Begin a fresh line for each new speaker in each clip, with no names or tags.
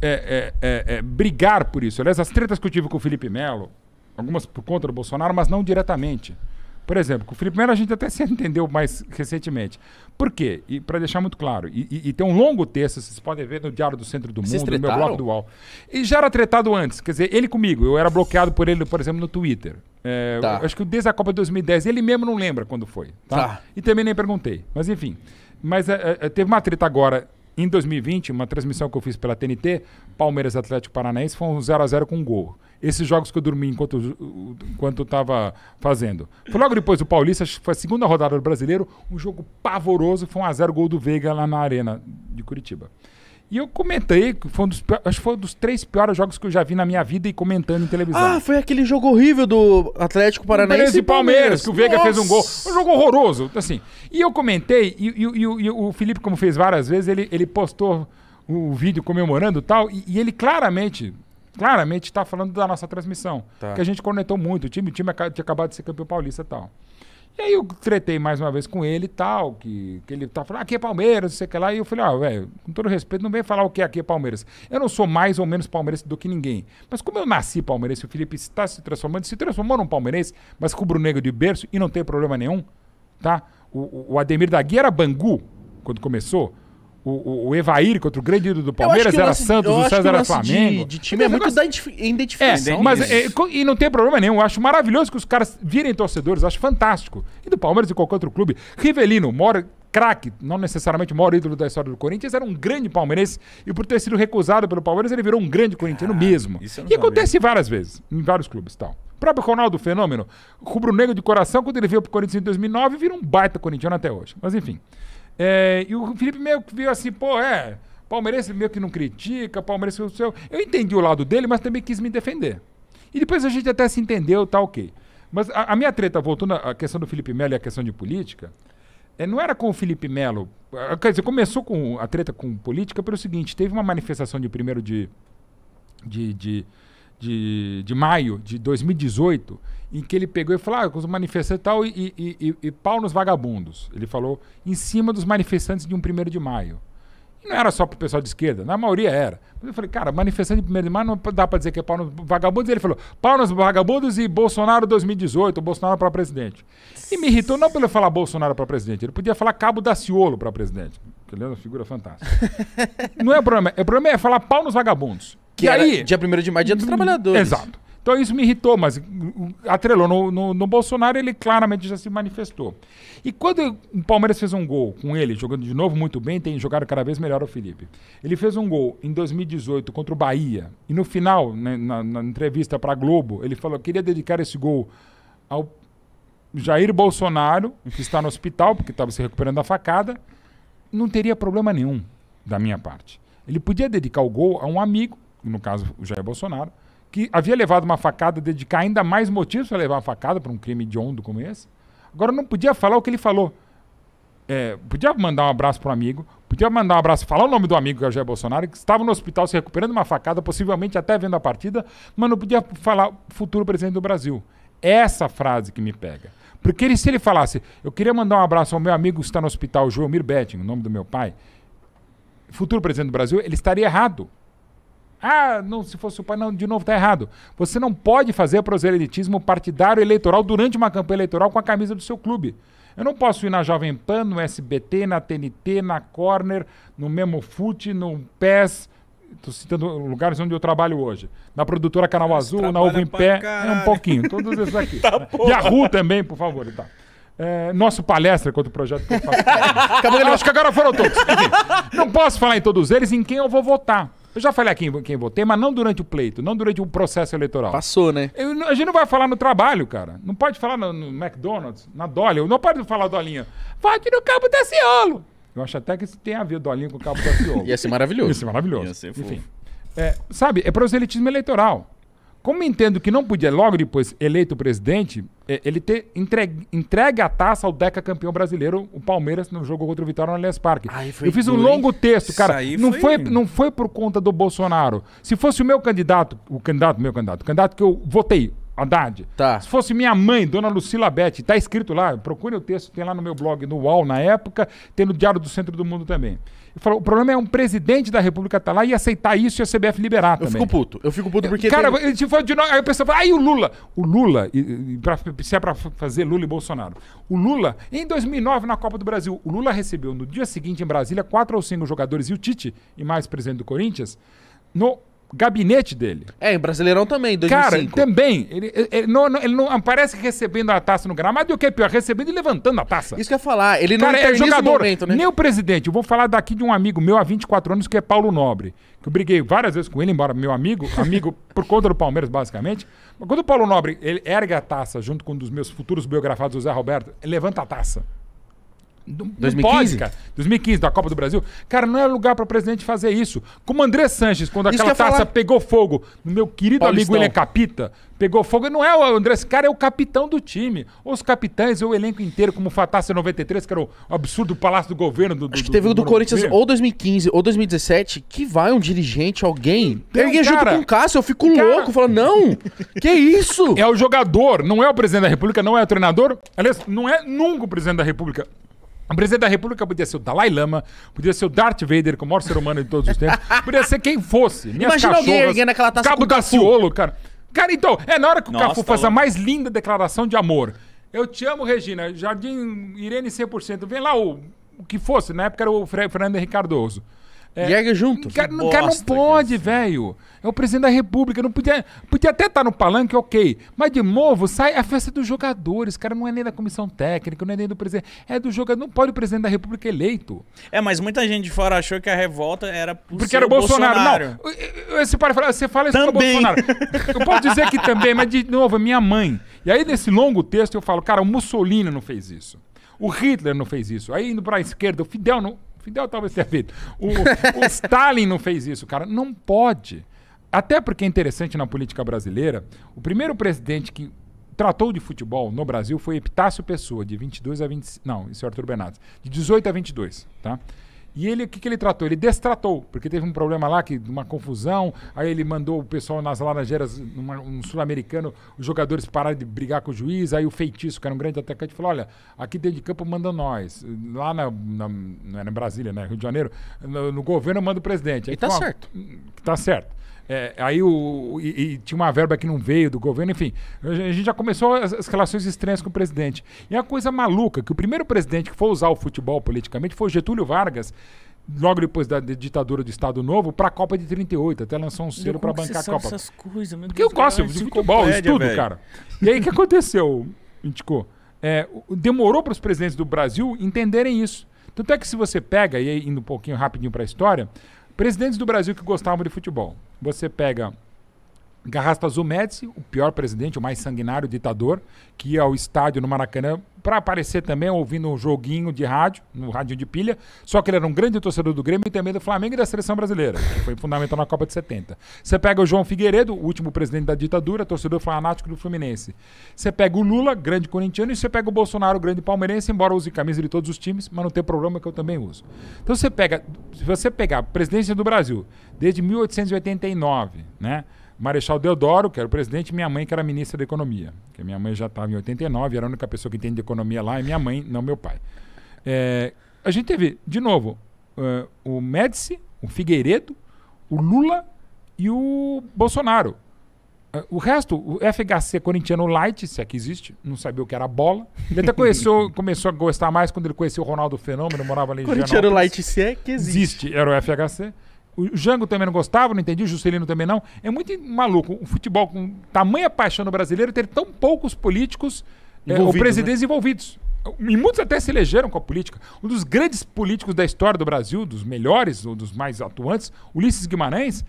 É é, é, é, brigar por isso. Aliás, as tretas que eu tive com o Felipe Melo, algumas por conta do Bolsonaro, mas não diretamente. Por exemplo, com o Felipe Melo a gente até se entendeu mais recentemente. Por quê? E para deixar muito claro, e, e, e, tem um longo texto, vocês podem ver no Diário do Centro do vocês Mundo, tretaram? no meu bloco do UOL. E já era tretado antes, quer dizer, ele comigo, eu era bloqueado por ele, por exemplo, no Twitter. É, tá. Acho que desde a Copa de 2010, ele mesmo não lembra quando foi. Tá? tá. E também nem perguntei, mas enfim. Mas é, é, é teve uma treta agora em 2020, uma transmissão que eu fiz pela TNT, Palmeiras Atlético Paranaense, foi um 0x0 com um gol. Esses jogos que eu dormi enquanto enquanto estava fazendo. Foi logo depois do Paulista, foi a segunda rodada do Brasileiro, um jogo pavoroso, foi um a 0 gol do Veiga lá na Arena de Curitiba. E eu comentei, foi um dos, acho que foi um dos três piores jogos que eu já vi na minha vida e comentando em televisão. Ah, foi aquele jogo horrível do Atlético Paranaense e Palmeiras, Palmeiras que o Veiga fez um gol. Um jogo horroroso, assim. E eu comentei, e, e, e, e, o Felipe, como fez várias vezes, ele, ele postou o vídeo comemorando tal, e, e ele claramente, claramente está falando da nossa transmissão, tá. que a gente conectou muito, o time, o time tinha acabado de ser campeão paulista e tal. E aí eu tretei mais uma vez com ele e tal, que, que ele tá falando, ah, aqui é Palmeiras, não sei o que lá. E eu falei, ó, ah, velho, com todo respeito, não vem falar o que é aqui é Palmeiras. Eu não sou mais ou menos palmeirense do que ninguém. Mas como eu nasci palmeirense, o Felipe está se transformando, se transformou num palmeirense, mas com o negro de berço e não tem problema nenhum, tá? O, o Ademir da Guia era Bangu quando começou o, o, o Evair contra é o grande ídolo do Palmeiras era lance, Santos, o César era Flamengo. De, de time é muito da identificação. É, né? mas, é, e não tem problema nenhum. Eu acho maravilhoso que os caras virem torcedores, acho fantástico. E do Palmeiras e qualquer outro clube. Rivelino, mora craque, não necessariamente o maior ídolo da história do Corinthians, era um grande palmeirense e por ter sido recusado pelo Palmeiras, ele virou um grande corintiano ah, mesmo. E sabia. acontece várias vezes, em vários clubes tal. O próprio Ronaldo Fenômeno, rubro-negro de coração, quando ele veio pro Corinthians em 2009, vira um baita corintiano até hoje. Mas enfim. É, e o Felipe meio que veio assim, pô, é, palmeirense meio que não critica, palmeirense o seu. Eu entendi o lado dele, mas também quis me defender. E depois a gente até se entendeu, tá ok. Mas a, a minha treta, voltando à questão do Felipe Melo e à questão de política, é, não era com o Felipe Melo. Quer dizer, começou com a treta com política pelo seguinte: teve uma manifestação de primeiro de, de, de de, de maio de 2018, em que ele pegou e falou: ah, os manifestantes tal, e, e, e, e pau nos vagabundos. Ele falou em cima dos manifestantes de um 1 de maio. E não era só pro pessoal de esquerda, na maioria era. eu falei, cara, manifestante de 1 de maio não dá para dizer que é pau nos vagabundos. E ele falou: pau nos vagabundos e Bolsonaro 2018, Bolsonaro para presidente. E me irritou não pelo falar Bolsonaro para presidente, ele podia falar Cabo Daciolo para presidente. Que ele é uma figura fantástica. não é problema, é, o problema é falar pau nos vagabundos. Que e aí, dia 1 de maio, dia dos hum, trabalhadores. Exato. Então isso me irritou, mas hum, atrelou. No, no, no, Bolsonaro ele claramente já se manifestou. E quando o Palmeiras fez um gol com ele, jogando de novo muito bem, tem jogado cada vez melhor o Felipe. Ele fez um gol em 2018 contra o Bahia. E no final, né, na, na, entrevista para a Globo, ele falou: queria dedicar esse gol ao Jair Bolsonaro, que está no hospital, porque estava se recuperando da facada. Não teria problema nenhum da minha parte. Ele podia dedicar o gol a um amigo no caso o Jair Bolsonaro, que havia levado uma facada, dedicar ainda mais motivos para levar uma facada para um crime hediondo como esse, agora não podia falar o que ele falou. É, podia mandar um abraço para um amigo, podia mandar um abraço, falar o nome do amigo que é o Jair Bolsonaro, que estava no hospital se recuperando de uma facada, possivelmente até vendo a partida, mas não podia falar futuro presidente do Brasil. Essa frase que me pega. Porque ele, se ele falasse, eu queria mandar um abraço ao meu amigo que está no hospital, Joelmir Betting, o nome do meu pai, futuro presidente do Brasil, ele estaria errado. Ah, não, se fosse o pai, não, de novo, está errado. Você não pode fazer proselitismo partidário eleitoral durante uma campanha eleitoral com a camisa do seu clube. Eu não posso ir na Jovem Pan, no SBT, na TNT, na Corner, no Memofute, no PES. Estou citando lugares onde eu trabalho hoje. Na produtora Canal Azul, na Uva em Pé, é um pouquinho, todos esses aqui. tá a Ru também, por favor. Tá. É, nosso palestra contra o projeto que eu faço. Acho que agora foram todos. Enfim, não posso falar em todos eles em quem eu vou votar. Eu já falei aqui quem votei, mas não durante o pleito, não durante o processo eleitoral. Passou, né? Eu, a gente não vai falar no trabalho, cara. Não pode falar no, no McDonald's, na Dolly. Não pode falar Dolinha. Vote no Cabo Daciolo. Eu acho até que isso tem a ver Dolinha com o Cabo Daciolo. Ia ser maravilhoso. Ia ser maravilhoso. Ia ser Enfim. É, sabe, é proselitismo eleitoral. Como entendo que não podia, logo depois eleito presidente, é, ele ter entregue, entregue a taça ao Deca campeão brasileiro, o Palmeiras, no jogo contra o Vitória no Allianz Parque. eu fiz um longo texto, cara. Não foi... foi... não foi por conta do Bolsonaro. Se fosse o meu candidato, o candidato, meu candidato, o candidato que eu votei, Haddad. Tá. Se fosse minha mãe, dona Lucila Bete, tá escrito lá, procure o texto, tem lá no meu blog, no UOL na época, tem no Diário do Centro do Mundo também. o problema é um presidente da República estar tá lá e aceitar isso e a CBF liberar também. Eu fico puto, eu fico puto é, porque. Cara, tem... se foi de novo, aí o pessoal fala, aí o Lula. O Lula, e, e, pra, se é pra fazer Lula e Bolsonaro. O Lula, em 2009, na Copa do Brasil, o Lula recebeu no dia seguinte em Brasília quatro ou cinco jogadores e o Tite, e mais presidente do Corinthians, no gabinete dele. É, em Brasileirão também, 2005. Cara, também. Ele, ele, não, não, ele não aparece recebendo a taça no gramado e o que é pior, recebendo e levantando a taça. Isso que eu ia falar, ele não Cara, é jogador, momento, né? Nem o presidente. Eu vou falar daqui de um amigo meu há 24 anos que é Paulo Nobre. Que eu briguei várias vezes com ele, embora meu amigo, amigo por conta do Palmeiras, basicamente. Mas quando o Paulo Nobre ele ergue a taça junto com um dos meus futuros biografados, o Zé Roberto, ele levanta a taça. Não, 2015? pode, cara. 2015, da Copa do Brasil. Cara, não é lugar para presidente fazer isso. Como André Sanches, quando isso aquela taça falar... pegou fogo, meu querido Paulistão. amigo ele é capita, pegou fogo. Não é o André, esse cara é o capitão do time. Os capitães, o elenco inteiro, como o Fatácia 93, que era o absurdo palácio do governo do. Acho do, que teve o do, do, do Corinthians ou 2015 ou 2017, que vai um dirigente, alguém. Então, erguer junto com o Cássio, eu fico cara... louco. Falo, não, que isso? É o jogador, não é o presidente da República, não é o treinador. Aliás, não é nunca o presidente da República. O presidente da República podia ser o Dalai Lama, podia ser o Darth Vader, que é o maior ser humano de todos os tempos, podia ser quem fosse. Minhas Imagina alguém erguendo aquela taça Cabo Ciolo, cara. Cara, então, é na hora que o Nossa, Cafu tá faz louco. a mais linda declaração de amor. Eu te amo, Regina. Jardim Irene 100%. Vem lá o, o que fosse. Na época era o Fre- Fernando Henrique Cardoso. É. Jäger junto. O cara, o cara não pode, velho. É o presidente da república. Não podia, podia até estar tá no palanque, ok. Mas de novo, sai a festa dos jogadores. Cara, não é nem da comissão técnica, não é nem do presidente. É do jogador. Não pode o presidente da república eleito. É, mas muita gente de fora achou que a revolta era por Porque era o Bolsonaro. Bolsonaro. Não, esse para falar, você fala isso também. pro Bolsonaro.
Eu posso dizer que também,
mas de novo, é minha mãe. E aí, nesse longo texto, eu falo, cara, o Mussolini não fez isso. O Hitler não fez isso. Aí indo para a esquerda, o Fidel não. Fidel talvez tenha feito. O, o Stalin não fez isso, cara. Não pode. Até porque é interessante na política brasileira, o primeiro presidente que tratou de futebol no Brasil foi Epitácio Pessoa, de 22 a 25. Não, isso é Arthur Bernardes. De 18 a 22, tá? E ele, o que, que ele tratou? Ele destratou, porque teve um problema lá, que, uma confusão. Aí ele mandou o pessoal nas Laranjeiras, numa, um sul-americano, os jogadores pararam de brigar com o juiz. Aí o feitiço, que era um grande atacante, falou: Olha, aqui dentro de campo manda nós. Lá na, na, não era em Brasília, né? Rio de Janeiro, no, no governo manda o presidente. Aí, e tá falou, certo. Tá certo. É, aí o, e, e, tinha uma verba que não veio do governo, enfim. A gente já começou as, as, relações estranhas com o presidente. E a coisa maluca, que o primeiro presidente que foi usar o futebol politicamente foi o Getúlio Vargas, logo depois da ditadura do Estado Novo, para a Copa de 38. Até lançou um selo para bancar a Copa. Essas coisas, meu Deus Porque eu gosto cara, é de futebol, estudo, tudo cara. E aí o que aconteceu, indicou É, demorou para os presidentes do Brasil entenderem isso. Tanto é que se você pega, e aí indo um pouquinho rapidinho para a história, Presidentes do Brasil que gostavam de futebol. Você pega Garrasto Azul o pior presidente, o mais sanguinário ditador, que ia ao estádio no Maracanã para aparecer também ouvindo um joguinho de rádio, no rádio de pilha, só que ele era um grande torcedor do Grêmio e também do Flamengo e da seleção brasileira, que foi fundamental na Copa de 70. Você pega o João Figueiredo, o último presidente da ditadura, torcedor fanático do Fluminense. Você pega o Lula, grande corintiano, e você pega o Bolsonaro, grande palmeirense, embora use camisa de todos os times, mas não tem problema que eu também uso. Então você pega, se você pegar a presidência do Brasil desde 1889, né? Marechal Deodoro, que era o presidente, e minha mãe, que era ministra da Economia. Porque minha mãe já estava em 89, era a única pessoa que entende economia lá, e minha mãe, não meu pai. É, a gente teve, de novo, uh, o Médici, o Figueiredo, o Lula e o Bolsonaro. Uh, o resto, o FHC corintiano light, se é que existe, não sabia o que era bola. Ele até conheceu, começou a gostar mais quando ele conheceu o Ronaldo Fenômeno, morava ali em Corintiano light, se é que existe. Existe, era o FHC. O Jango também não gostava, não entendi, o Juscelino também não. É muito maluco. O futebol com tamanha paixão no brasileiro ter tão poucos políticos é, ou né? presidentes né? envolvidos. E muitos até se elegeram com a política. Um dos grandes políticos da história do Brasil, dos melhores, ou dos mais atuantes, Ulisses Guimarães,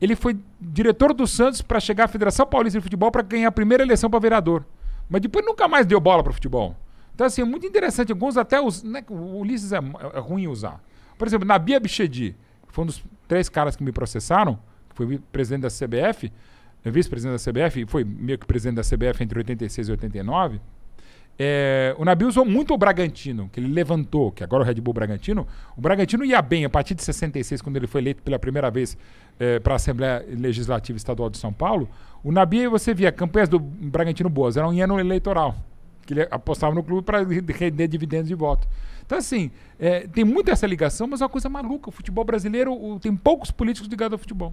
ele foi diretor do Santos para chegar à Federação Paulista de Futebol para ganhar a primeira eleição para vereador. Mas depois nunca mais deu bola para o futebol. Então, assim, é muito interessante. Alguns até. Os, né, o Ulisses é, é ruim usar. Por exemplo, Nabi Abichedi, foi um dos três caras que me processaram, que foi presidente da CBF, eh, vice-presidente da CBF, e foi meio que presidente da CBF entre 86 e 89. É, eh, o Nabil usou muito o Bragantino, que ele levantou, que agora é o Red Bull Bragantino. O Bragantino ia bem a partir de 66, quando ele foi eleito pela primeira vez é, eh, para a Assembleia Legislativa Estadual de São Paulo. O Nabil, você via, campanhas do Bragantino boas, era um ano eleitoral, que ele apostava no clube para render dividendos de voto. Então, assim, é, tem muito essa ligação, mas é uma coisa maluca. O futebol brasileiro o, tem poucos políticos ligados ao futebol.